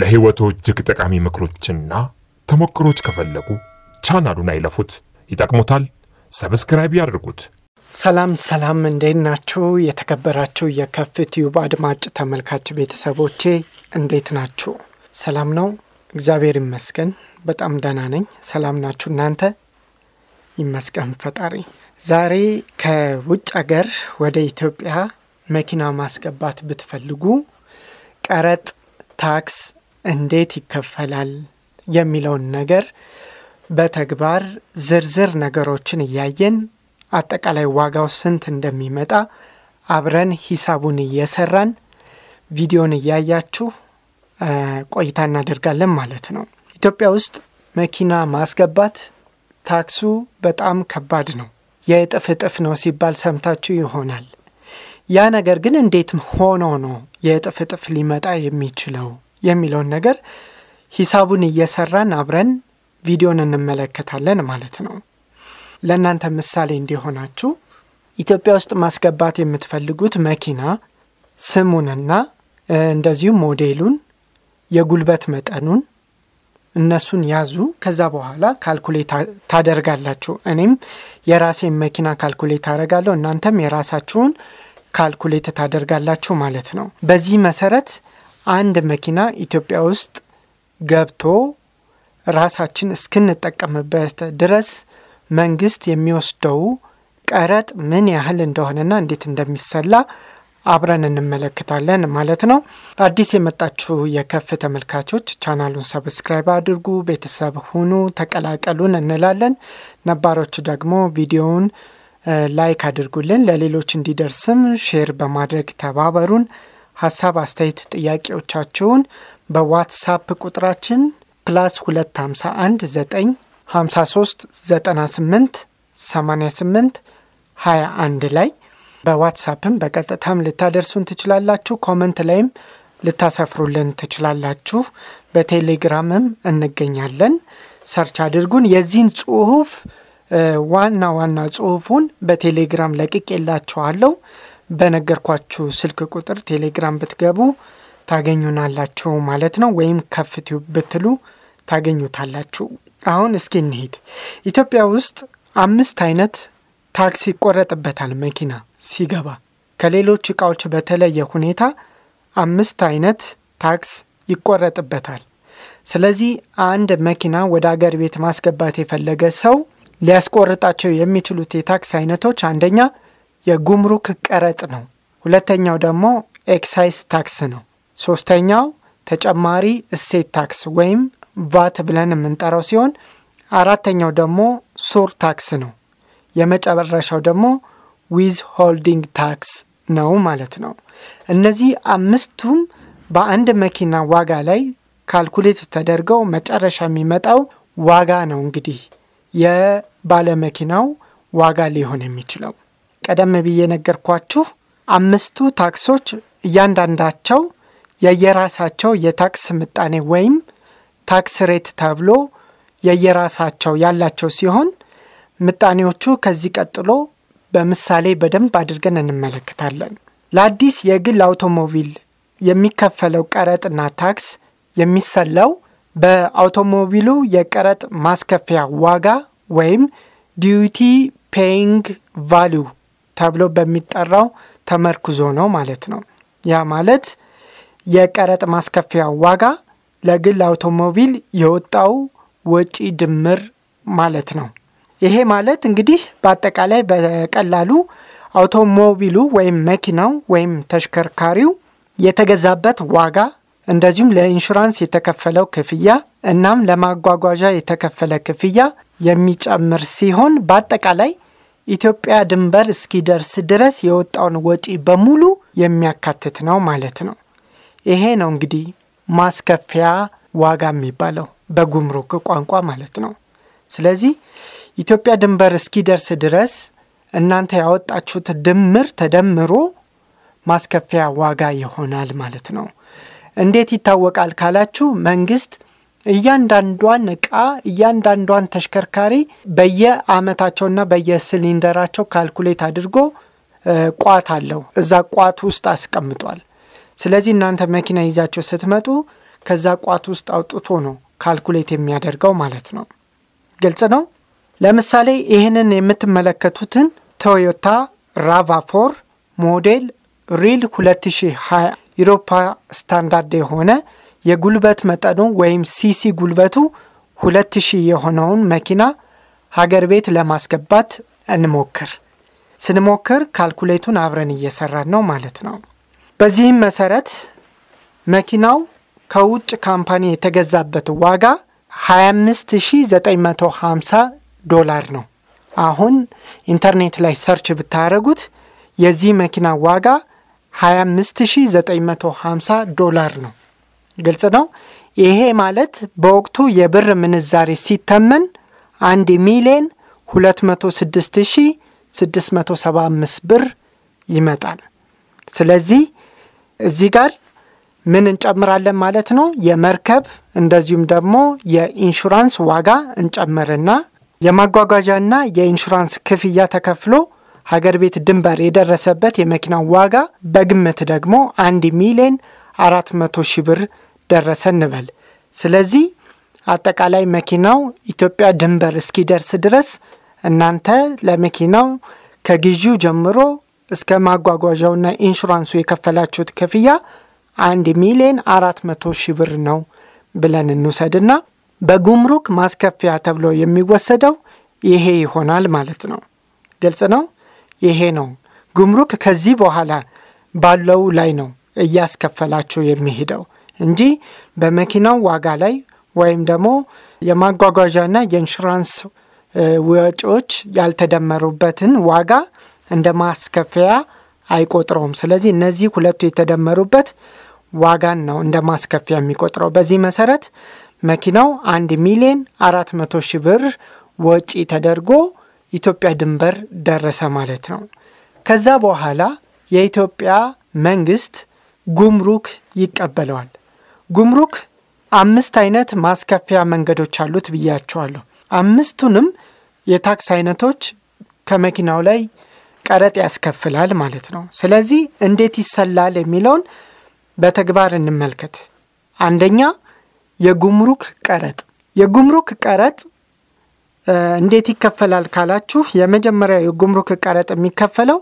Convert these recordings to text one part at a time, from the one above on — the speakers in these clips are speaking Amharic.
ለሕይወቶ እጅግ ጠቃሚ ምክሮችና ተሞክሮች ከፈለጉ ቻናሉን አይለፉት፣ ይጠቅሙታል። ሰብስክራይብ ያድርጉት። ሰላም ሰላም፣ እንዴት ናችሁ? የተከበራችሁ የከፍ ቲዩብ አድማጭ ተመልካች ቤተሰቦቼ እንዴት ናችሁ? ሰላም ነው? እግዚአብሔር ይመስገን በጣም ደህና ነኝ። ሰላም ናችሁ እናንተ? ይመስገን ፈጣሪ። ዛሬ ከውጭ ሀገር ወደ ኢትዮጵያ መኪና ማስገባት ብትፈልጉ ቀረጥ፣ ታክስ እንዴት ይከፈላል የሚለውን ነገር በተግባር ዝርዝር ነገሮችን እያየን አጠቃላይ ዋጋው ስንት እንደሚመጣ አብረን ሂሳቡን እየሰራን ቪዲዮን እያያችሁ ቆይታ እናደርጋለን ማለት ነው። ኢትዮጵያ ውስጥ መኪና ማስገባት ታክሱ በጣም ከባድ ነው። የእጥፍ እጥፍ ነው ሲባል ሰምታችሁ ይሆናል። ያ ነገር ግን እንዴት ሆኖ ነው የእጥፍ እጥፍ ሊመጣ የሚችለው የሚለውን ነገር ሂሳቡን እየሰራን አብረን ቪዲዮን እንመለከታለን ማለት ነው። ለእናንተ ምሳሌ እንዲሆናችሁ ኢትዮጵያ ውስጥ ማስገባት የምትፈልጉት መኪና ስሙንና እንደዚሁም ሞዴሉን፣ የጉልበት መጠኑን እነሱን ያዙ። ከዛ በኋላ ካልኩሌት ታደርጋላችሁ። እኔም የራሴን መኪና ካልኩሌት አደርጋለሁ፣ እናንተም የራሳችሁን ካልኩሌት ታደርጋላችሁ ማለት ነው። በዚህ መሰረት አንድ መኪና ኢትዮጵያ ውስጥ ገብቶ ራሳችን እስክንጠቀምበት ድረስ መንግስት የሚወስደው ቀረጥ ምን ያህል እንደሆነና እንዴት እንደሚሰላ አብረን እንመለከታለን ማለት ነው። አዲስ የመጣችሁ የከፍ ተመልካቾች ቻናሉን ሰብስክራይብ አድርጉ፣ ቤተሰብ ሁኑ፣ ተቀላቀሉን እንላለን። ነባሮች ደግሞ ቪዲዮውን ላይክ አድርጉልን፣ ለሌሎች እንዲደርስም ሼር በማድረግ ተባበሩን። ሀሳብ፣ አስተያየት፣ ጥያቄዎቻችሁን በዋትሳፕ ቁጥራችን ፕላስ 251 9 53 98 88 21 ላይ በዋትሳፕም በቀጥታም ልታደርሱን ትችላላችሁ። ኮመንት ላይም ልታሰፍሩልን ትችላላችሁ። በቴሌግራምም እንገኛለን። ሰርች አድርጉን። የዚህን ጽሁፍ ዋና ዋና ጽሁፉን በቴሌግራም ለቅቄላችኋለሁ። በነገርኳችሁ ስልክ ቁጥር ቴሌግራም ብትገቡ ታገኙናላችሁ ማለት ነው። ወይም ከፍትዩ ብትሉ ታገኙታላችሁ። አሁን እስኪ እንሄድ። ኢትዮጵያ ውስጥ አምስት አይነት ታክስ ይቆረጥበታል መኪና ሲገባ። ከሌሎች እቃዎች በተለየ ሁኔታ አምስት አይነት ታክስ ይቆረጥበታል። ስለዚህ አንድ መኪና ወደ አገር ቤት ማስገባት የፈለገ ሰው ሊያስቆርጣቸው የሚችሉት የታክስ አይነቶች አንደኛ የጉምሩክ ቀረጥ ነው። ሁለተኛው ደግሞ ኤክሳይዝ ታክስ ነው። ሶስተኛው ተጨማሪ እሴት ታክስ ወይም ቫት ብለን የምንጠራው ሲሆን አራተኛው ደግሞ ሱር ታክስ ነው። የመጨረሻው ደግሞ ዊዝ ሆልዲንግ ታክስ ነው ማለት ነው። እነዚህ አምስቱም በአንድ መኪና ዋጋ ላይ ካልኩሌት ተደርገው መጨረሻ የሚመጣው ዋጋ ነው እንግዲህ የባለመኪናው ዋጋ ሊሆን የሚችለው ቀደም ብዬ ነገርኳችሁ አምስቱ ታክሶች እያንዳንዳቸው የየራሳቸው የታክስ ምጣኔ ወይም ታክስ ሬት ተብሎ የየራሳቸው ያላቸው ሲሆን ምጣኔዎቹ ከዚህ ቀጥሎ በምሳሌ በደንብ አድርገን እንመለከታለን። ለአዲስ የግል አውቶሞቢል የሚከፈለው ቀረጥና ታክስ የሚሰላው በአውቶሞቢሉ የቀረጥ ማስከፊያ ዋጋ ወይም ዲዩቲ ፔይንግ ቫሊዩ ተብሎ በሚጠራው ተመርክዞ ነው ማለት ነው። ያ ማለት የቀረጥ ማስከፊያ ዋጋ ለግል አውቶሞቢል የወጣው ወጪ ድምር ማለት ነው። ይሄ ማለት እንግዲህ በአጠቃላይ በቀላሉ አውቶሞቢሉ ወይም መኪናው ወይም ተሽከርካሪው የተገዛበት ዋጋ እንደዚሁም ለኢንሹራንስ የተከፈለው ክፍያ እናም ለማጓጓዣ የተከፈለ ክፍያ የሚጨምር ሲሆን በአጠቃላይ ኢትዮጵያ ድንበር እስኪደርስ ድረስ የወጣውን ወጪ በሙሉ የሚያካትት ነው ማለት ነው። ይሄ ነው እንግዲህ ማስከፊያ ዋጋ የሚባለው በጉምሩክ ቋንቋ ማለት ነው። ስለዚህ ኢትዮጵያ ድንበር እስኪደርስ ድረስ እናንተ ያወጣችሁት ድምር ተደምሮ ማስከፊያ ዋጋ ይሆናል ማለት ነው። እንዴት ይታወቃል ካላችሁ መንግስት እያንዳንዷን እቃ እያንዳንዷን ተሽከርካሪ በየአመታቸውና በየሲሊንደራቸው ካልኩሌት አድርጎ ቋት አለው እዛ ቋት ውስጥ አስቀምጧል። ስለዚህ እናንተ መኪና ይዛቸው ስትመጡ ከዛ ቋት ውስጥ አውጥቶ ነው ካልኩሌት የሚያደርገው ማለት ነው። ግልጽ ነው። ለምሳሌ ይህንን የምትመለከቱትን ቶዮታ ራቫፎር ሞዴል ሪል 2020 ዩሮፓ ስታንዳርድ የሆነ የጉልበት መጠኑ ወይም ሲሲ ጉልበቱ ሁለት ሺህ የሆነውን መኪና ሀገር ቤት ለማስገባት እንሞክር። ስንሞክር ካልኩሌቱን አብረን እየሰራን ነው ማለት ነው። በዚህም መሰረት መኪናው ከውጭ ካምፓኒ የተገዛበት ዋጋ 25950 ዶላር ነው። አሁን ኢንተርኔት ላይ ሰርች ብታደረጉት የዚህ መኪና ዋጋ 25950 ዶላር ነው። ግልጽ ነው። ይሄ ማለት በወቅቱ የብር ምንዛሬ ሲተመን አንድ ሚሊዮን 206675 ብር ይመጣል። ስለዚህ እዚህ ጋር ምን እንጨምራለን ማለት ነው? የመርከብ እንደዚሁም ደግሞ የኢንሹራንስ ዋጋ እንጨምርና የማጓጓዣና የኢንሹራንስ ክፍያ ተከፍሎ ሀገር ቤት ድንበር የደረሰበት የመኪናው ዋጋ በግምት ደግሞ አንድ ሚሊዮን አራት መቶ ሺህ ብር ደረሰ እንበል። ስለዚህ አጠቃላይ መኪናው ኢትዮጵያ ድንበር እስኪደርስ ድረስ እናንተ ለመኪናው ከግዢው ጀምሮ እስከ ማጓጓዣውና ኢንሹራንሱ የከፈላችሁት ክፍያ አንድ ሚሊዮን አራት መቶ ሺህ ብር ነው ብለን እንውሰድና በጉምሩክ ማስከፊያ ተብሎ የሚወሰደው ይሄ ይሆናል ማለት ነው። ግልጽ ነው። ይሄ ነው ጉምሩክ ከዚህ በኋላ ባለው ላይ ነው እያስከፈላችሁ የሚሄደው። እንጂ በመኪናው ዋጋ ላይ ወይም ደግሞ የማጓጓዣና የኢንሹራንስ ወጪዎች ያልተደመሩበትን ዋጋ እንደ ማስከፈያ አይቆጥረውም። ስለዚህ እነዚህ ሁለቱ የተደመሩበት ዋጋን ነው እንደ ማስከፊያ የሚቆጥረው። በዚህ መሰረት መኪናው አንድ ሚሊዮን አራት መቶ ሺህ ብር ወጪ ተደርጎ ኢትዮጵያ ድንበር ደረሰ ማለት ነው። ከዛ በኋላ የኢትዮጵያ መንግስት ጉምሩክ ይቀበለዋል። ጉምሩክ አምስት አይነት ማስከፊያ መንገዶች አሉት ብያቸዋለሁ። አምስቱንም የታክስ አይነቶች ከመኪናው ላይ ቀረጥ ያስከፍላል ማለት ነው። ስለዚህ እንዴት ይሰላል የሚለውን በተግባር እንመልከት። አንደኛ የጉምሩክ ቀረጥ። የጉምሩክ ቀረጥ እንዴት ይከፈላል ካላችሁ የመጀመሪያው የጉምሩክ ቀረጥ የሚከፈለው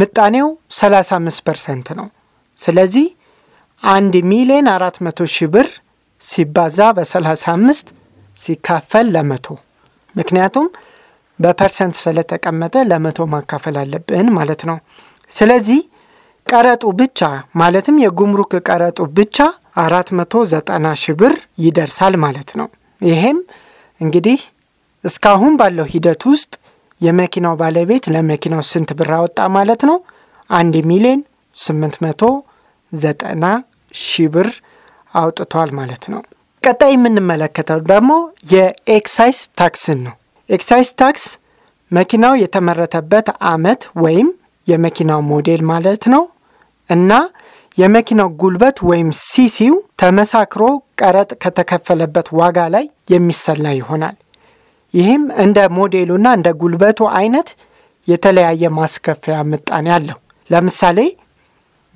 ምጣኔው 35 ፐርሰንት ነው። ስለዚህ አንድ ሚሊዮን አራት መቶ ሺህ ብር ሲባዛ በ35 ሲካፈል ለመቶ ምክንያቱም በፐርሰንት ስለተቀመጠ ለመቶ ማካፈል አለብን ማለት ነው። ስለዚህ ቀረጡ ብቻ ማለትም የጉምሩክ ቀረጡ ብቻ ዘጠና ሺህ ብር ይደርሳል ማለት ነው። ይሄም እንግዲህ እስካሁን ባለው ሂደት ውስጥ የመኪናው ባለቤት ለመኪናው ስንት ብር አወጣ ማለት ነው? አንድ ሚሊዮን መቶ ዘጠና ሺ ብር አውጥቷል ማለት ነው። ቀጣይ የምንመለከተው ደግሞ የኤክሳይስ ታክስን ነው። ኤክሳይስ ታክስ መኪናው የተመረተበት አመት ወይም የመኪናው ሞዴል ማለት ነው እና የመኪናው ጉልበት ወይም ሲሲው ተመሳክሮ ቀረጥ ከተከፈለበት ዋጋ ላይ የሚሰላ ይሆናል። ይህም እንደ ሞዴሉና እንደ ጉልበቱ አይነት የተለያየ ማስከፈያ ምጣኔ አለው። ለምሳሌ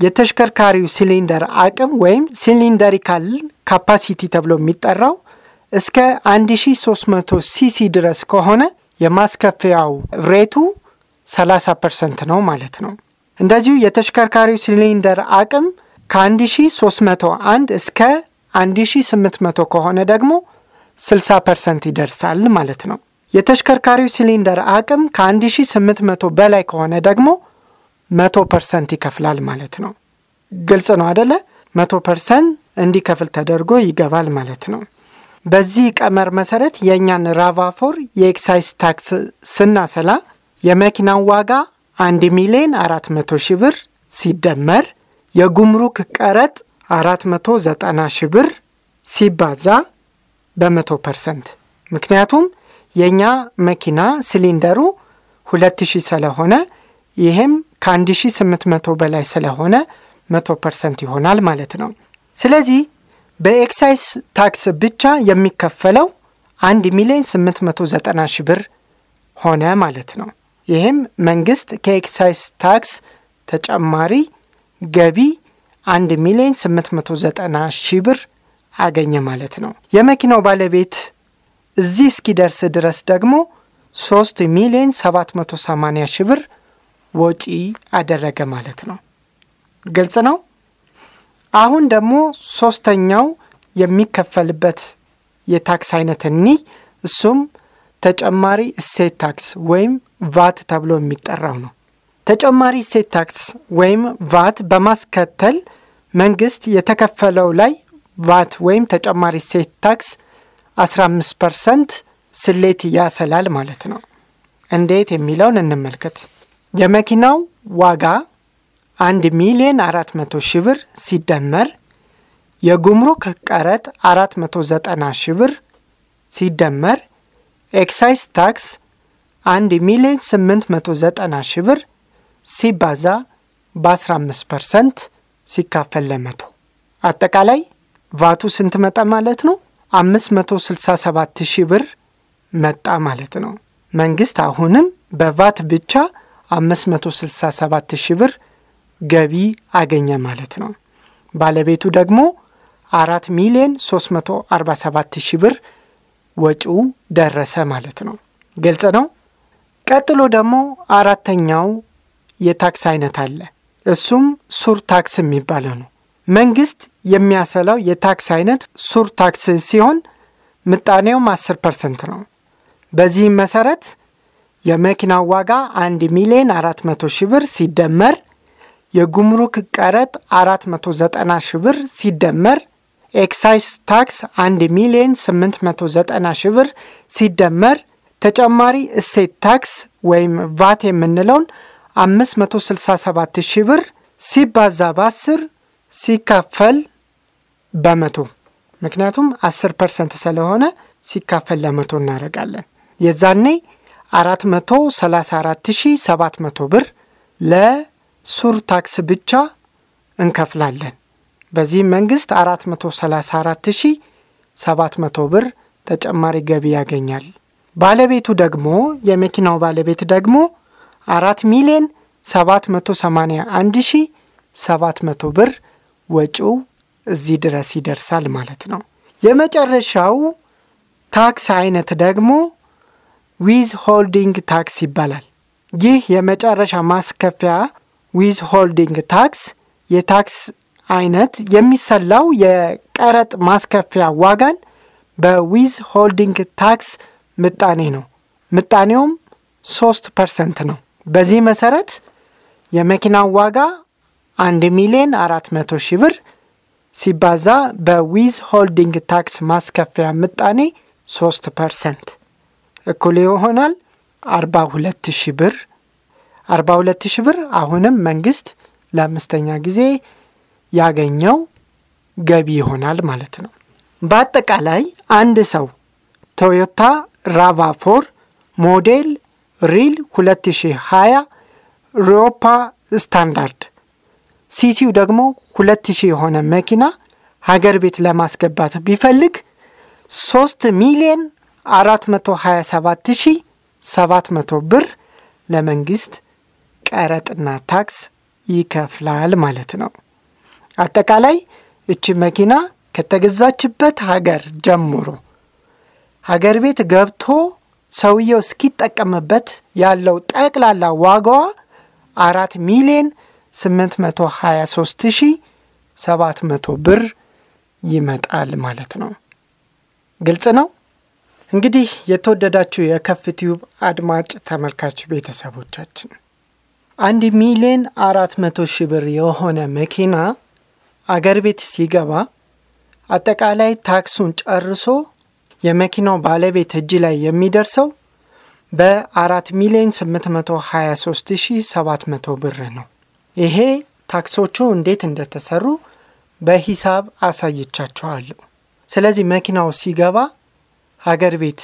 የተሽከርካሪው ሲሊንደር አቅም ወይም ሲሊንደሪካል ካፓሲቲ ተብሎ የሚጠራው እስከ 1300 ሲሲ ድረስ ከሆነ የማስከፈያው ሬቱ 30 ፐርሰንት ነው ማለት ነው። እንደዚሁ የተሽከርካሪው ሲሊንደር አቅም ከ1301 እስከ 1800 ከሆነ ደግሞ 60 ፐርሰንት ይደርሳል ማለት ነው። የተሽከርካሪው ሲሊንደር አቅም ከ1800 በላይ ከሆነ ደግሞ መቶ ፐርሰንት ይከፍላል ማለት ነው። ግልጽ ነው አደለ? መቶ ፐርሰንት እንዲከፍል ተደርጎ ይገባል ማለት ነው። በዚህ ቀመር መሰረት የእኛን ራቫፎር የኤክሳይዝ ታክስ ስናሰላ የመኪናው ዋጋ አንድ ሚሊዮን አራት መቶ ሺህ ብር ሲደመር የጉምሩክ ቀረጥ አራት መቶ ዘጠና ሺህ ብር ሲባዛ በመቶ ፐርሰንት ምክንያቱም የእኛ መኪና ሲሊንደሩ ሁለት ሺህ ስለሆነ ይህም ከ1800 በላይ ስለሆነ 100 ፐርሰንት ይሆናል ማለት ነው። ስለዚህ በኤክሳይስ ታክስ ብቻ የሚከፈለው 1 ሚሊዮን 890 ሺህ ብር ሆነ ማለት ነው። ይህም መንግስት ከኤክሳይስ ታክስ ተጨማሪ ገቢ 1 ሚሊዮን 890 ሺህ ብር አገኘ ማለት ነው። የመኪናው ባለቤት እዚህ እስኪደርስ ድረስ ደግሞ 3 ሚሊዮን 780 ሺህ ብር ወጪ አደረገ ማለት ነው። ግልጽ ነው። አሁን ደግሞ ሶስተኛው የሚከፈልበት የታክስ አይነት እኒህ እሱም ተጨማሪ እሴት ታክስ ወይም ቫት ተብሎ የሚጠራው ነው። ተጨማሪ እሴት ታክስ ወይም ቫት በማስከተል መንግስት የተከፈለው ላይ ቫት ወይም ተጨማሪ እሴት ታክስ 15 ፐርሰንት ስሌት ያሰላል ማለት ነው። እንዴት የሚለውን እንመልከት። የመኪናው ዋጋ አንድ ሚሊዮን አራት መቶ ሺህ ብር ሲደመር የጉምሩክ ቀረጥ አራት መቶ ዘጠና ሺህ ብር ሲደመር ኤክሳይዝ ታክስ አንድ ሚሊዮን ስምንት መቶ ዘጠና ሺህ ብር ሲባዛ በ15 ፐርሰንት ሲካፈል ለመቶ አጠቃላይ ቫቱ ስንት መጣ ማለት ነው? 567 ሺህ ብር መጣ ማለት ነው። መንግስት አሁንም በቫት ብቻ 567 ሺህ ብር ገቢ አገኘ ማለት ነው። ባለቤቱ ደግሞ 4 ሚሊዮን 347 ሺህ ብር ወጪው ደረሰ ማለት ነው። ግልጽ ነው። ቀጥሎ ደግሞ አራተኛው የታክስ አይነት አለ። እሱም ሱር ታክስ የሚባለው ነው። መንግስት የሚያሰላው የታክስ አይነት ሱር ታክስ ሲሆን ምጣኔውም 10 ፐርሰንት ነው። በዚህም መሰረት የመኪናው ዋጋ 1 ሚሊዮን 400 ሺህ ብር ሲደመር የጉምሩክ ቀረጥ 490 ሺህ ብር ሲደመር ኤክሳይስ ታክስ 1 ሚሊዮን 890 ሺህ ብር ሲደመር ተጨማሪ እሴት ታክስ ወይም ቫት የምንለውን 567 ሺህ ብር ሲባዛ በ10 ሲካፈል በመቶ ምክንያቱም 10 ፐርሰንት ስለሆነ ሲካፈል ለመቶ እናደርጋለን የዛኔ 434700 ብር ለሱር ታክስ ብቻ እንከፍላለን። በዚህም መንግስት 434700 ብር ተጨማሪ ገቢ ያገኛል። ባለቤቱ ደግሞ የመኪናው ባለቤት ደግሞ 4 ሚሊዮን 781700 ብር ወጪው እዚህ ድረስ ይደርሳል ማለት ነው። የመጨረሻው ታክስ አይነት ደግሞ ዊዝ ሆልዲንግ ታክስ ይባላል። ይህ የመጨረሻ ማስከፊያ ዊዝ ሆልዲንግ ታክስ የታክስ አይነት የሚሰላው የቀረጥ ማስከፊያ ዋጋን በዊዝ ሆልዲንግ ታክስ ምጣኔ ነው። ምጣኔውም ሶስት ፐርሰንት ነው። በዚህ መሰረት የመኪናው ዋጋ አንድ ሚሊዮን አራት መቶ ሺህ ብር ሲባዛ በዊዝ ሆልዲንግ ታክስ ማስከፊያ ምጣኔ ሶስት ፐርሰንት እኩል ይሆናል 42 ሺህ ብር 42 ሺህ ብር አሁንም መንግስት ለአምስተኛ ጊዜ ያገኘው ገቢ ይሆናል ማለት ነው። በአጠቃላይ አንድ ሰው ቶዮታ ራቫ ፎር ሞዴል ሪል 2020 ሮፓ ስታንዳርድ ሲሲው ደግሞ 2000 የሆነ መኪና ሀገር ቤት ለማስገባት ቢፈልግ 3 ሚሊዮን 427700 ብር ለመንግስት ቀረጥና ታክስ ይከፍላል ማለት ነው። አጠቃላይ እቺ መኪና ከተገዛችበት ሀገር ጀምሮ ሀገር ቤት ገብቶ ሰውየው እስኪጠቀምበት ያለው ጠቅላላ ዋጋዋ አራት ሚሊዮን 82ሺ መቶ ብር ይመጣል ማለት ነው። ግልጽ ነው። እንግዲህ የተወደዳችሁ የከፍትዩብ አድማጭ ተመልካች ቤተሰቦቻችን አንድ ሚሊዮን አራት መቶ ሺህ ብር የሆነ መኪና አገር ቤት ሲገባ አጠቃላይ ታክሱን ጨርሶ የመኪናው ባለቤት እጅ ላይ የሚደርሰው በአራት ሚሊዮን 823700 ብር ነው። ይሄ ታክሶቹ እንዴት እንደተሰሩ በሂሳብ አሳይቻቸዋለሁ። ስለዚህ መኪናው ሲገባ ሀገር ቤት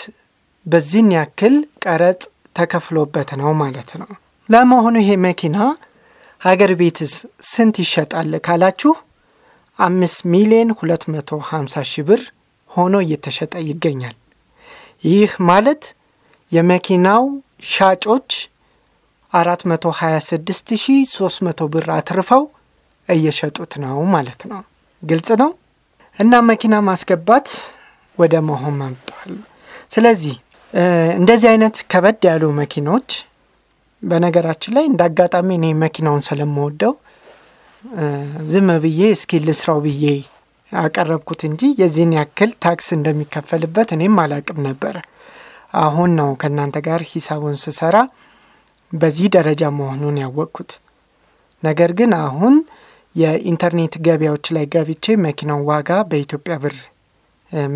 በዚህን ያክል ቀረጥ ተከፍሎበት ነው ማለት ነው። ለመሆኑ ይሄ መኪና ሀገር ቤትስ ስንት ይሸጣል ካላችሁ አምስት ሚሊዮን ሁለት መቶ ሀምሳ ሺህ ብር ሆኖ እየተሸጠ ይገኛል። ይህ ማለት የመኪናው ሻጮች 426300 ብር አትርፈው እየሸጡት ነው ማለት ነው። ግልጽ ነው እና መኪና ማስገባት ወደ መሆን መምጧል። ስለዚህ እንደዚህ አይነት ከበድ ያሉ መኪኖች በነገራችን ላይ እንደ አጋጣሚ እኔ መኪናውን ስለምወደው ዝም ብዬ እስኪ ልስራው ብዬ አቀረብኩት እንጂ የዚህን ያክል ታክስ እንደሚከፈልበት እኔም አላቅም ነበረ። አሁን ነው ከእናንተ ጋር ሂሳቡን ስሰራ በዚህ ደረጃ መሆኑን ያወቅኩት። ነገር ግን አሁን የኢንተርኔት ገበያዎች ላይ ገብቼ መኪናው ዋጋ በኢትዮጵያ ብር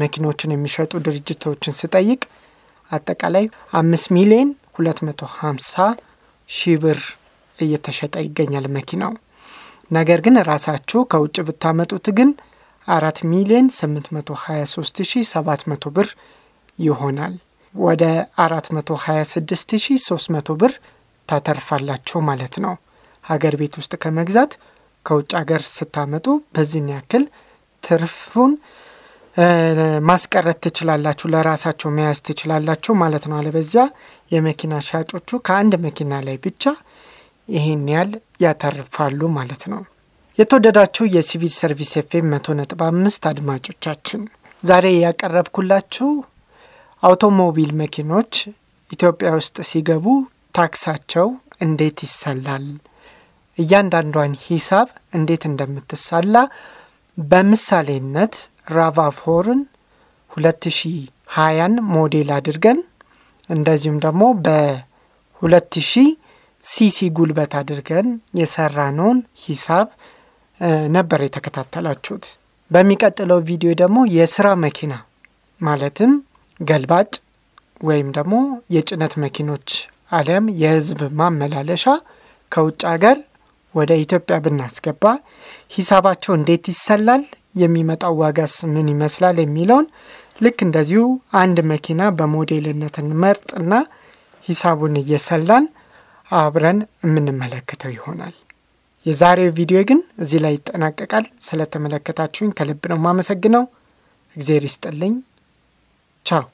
መኪኖችን የሚሸጡ ድርጅቶችን ስጠይቅ አጠቃላይ አምስት ሚሊዮን ሁለት መቶ ሀምሳ ሺህ ብር እየተሸጠ ይገኛል መኪናው። ነገር ግን ራሳችሁ ከውጭ ብታመጡት ግን አራት ሚሊዮን ስምንት መቶ ሀያ ሶስት ሺህ ሰባት መቶ ብር ይሆናል። ወደ አራት መቶ ሀያ ስድስት ሺህ ሶስት መቶ ብር ታተርፋላችሁ ማለት ነው። ሀገር ቤት ውስጥ ከመግዛት ከውጭ ሀገር ስታመጡ በዚህን ያክል ትርፉን ማስቀረት ትችላላችሁ፣ ለራሳቸው መያዝ ትችላላችሁ ማለት ነው። አለበዚያ የመኪና ሻጮቹ ከአንድ መኪና ላይ ብቻ ይህን ያህል ያተርፋሉ ማለት ነው። የተወደዳችሁ የሲቪል ሰርቪስ ኤፍኤም መቶ ነጥብ አምስት አድማጮቻችን ዛሬ ያቀረብኩላችሁ አውቶሞቢል መኪኖች ኢትዮጵያ ውስጥ ሲገቡ ታክሳቸው እንዴት ይሰላል፣ እያንዳንዷን ሂሳብ እንዴት እንደምትሰላ በምሳሌነት ራቫፎርን 2020ን ሞዴል አድርገን እንደዚሁም ደግሞ በ2000 ሲሲ ጉልበት አድርገን የሰራነውን ሂሳብ ነበር የተከታተላችሁት። በሚቀጥለው ቪዲዮ ደግሞ የስራ መኪና ማለትም ገልባጭ ወይም ደግሞ የጭነት መኪኖች አሊያም የህዝብ ማመላለሻ ከውጭ ሀገር ወደ ኢትዮጵያ ብናስገባ ሂሳባቸው እንዴት ይሰላል፣ የሚመጣው ዋጋስ ምን ይመስላል የሚለውን ልክ እንደዚሁ አንድ መኪና በሞዴልነት እንመርጥና ሂሳቡን እየሰላን አብረን የምንመለከተው ይሆናል። የዛሬው ቪዲዮ ግን እዚህ ላይ ይጠናቀቃል። ስለተመለከታችሁኝ ከልብ ነው የማመሰግነው። እግዜር ይስጥልኝ። ቻው